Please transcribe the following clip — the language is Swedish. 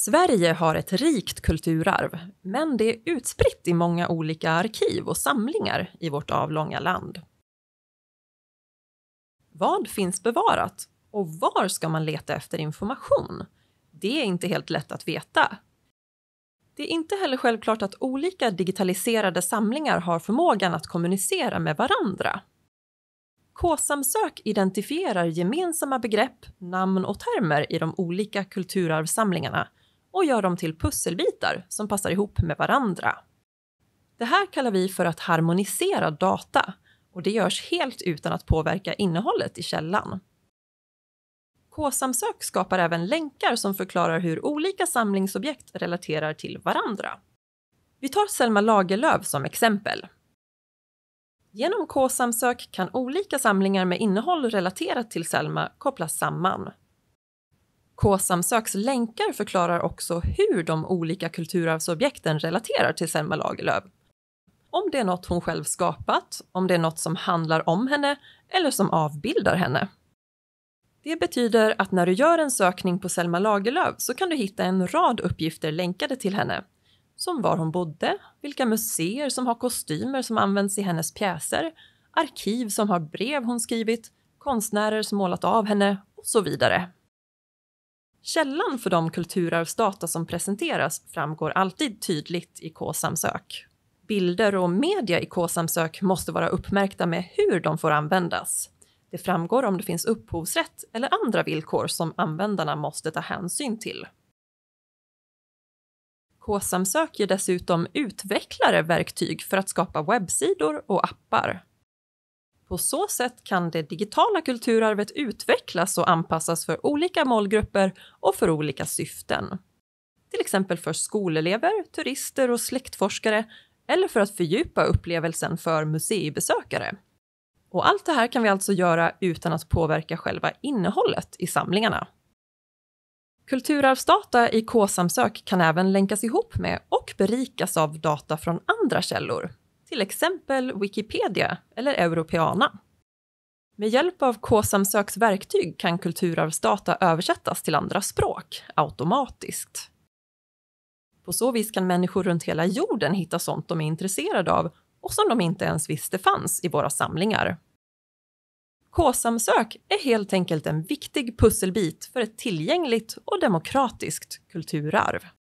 Sverige har ett rikt kulturarv, men det är utspritt i många olika arkiv och samlingar i vårt avlånga land. Vad finns bevarat och var ska man leta efter information? Det är inte helt lätt att veta. Det är inte heller självklart att olika digitaliserade samlingar har förmågan att kommunicera med varandra. KSAM-sök identifierar gemensamma begrepp, namn och termer i de olika kulturarvssamlingarna och gör dem till pusselbitar som passar ihop med varandra. Det här kallar vi för att harmonisera data och det görs helt utan att påverka innehållet i källan. K-samsök skapar även länkar som förklarar hur olika samlingsobjekt relaterar till varandra. Vi tar Selma Lagerlöf som exempel. Genom K-samsök kan olika samlingar med innehåll relaterat till Selma kopplas samman. K-samsöks länkar förklarar också hur de olika kulturarvsobjekten relaterar till Selma Lagerlöf. Om det är något hon själv skapat, om det är något som handlar om henne eller som avbildar henne. Det betyder att när du gör en sökning på Selma Lagerlöf så kan du hitta en rad uppgifter länkade till henne. Som var hon bodde, vilka museer som har kostymer som används i hennes pjäser, arkiv som har brev hon skrivit, konstnärer som målat av henne och så vidare. Källan för de kulturarvsdata som presenteras framgår alltid tydligt i K-samsök. Bilder och media i K-samsök måste vara uppmärkta med hur de får användas. Det framgår om det finns upphovsrätt eller andra villkor som användarna måste ta hänsyn till. K-samsök ger dessutom utvecklare verktyg för att skapa webbsidor och appar. På så sätt kan det digitala kulturarvet utvecklas och anpassas för olika målgrupper och för olika syften. Till exempel för skolelever, turister och släktforskare eller för att fördjupa upplevelsen för museibesökare. Och allt det här kan vi alltså göra utan att påverka själva innehållet i samlingarna. Kulturarvsdata i K-samsök kan även länkas ihop med och berikas av data från andra källor, till exempel Wikipedia eller Europeana. Med hjälp av K-samsöks verktyg kan kulturarvsdata översättas till andra språk automatiskt. På så vis kan människor runt hela jorden hitta sånt de är intresserade av och som de inte ens visste fanns i våra samlingar. K-samsök är helt enkelt en viktig pusselbit för ett tillgängligt och demokratiskt kulturarv.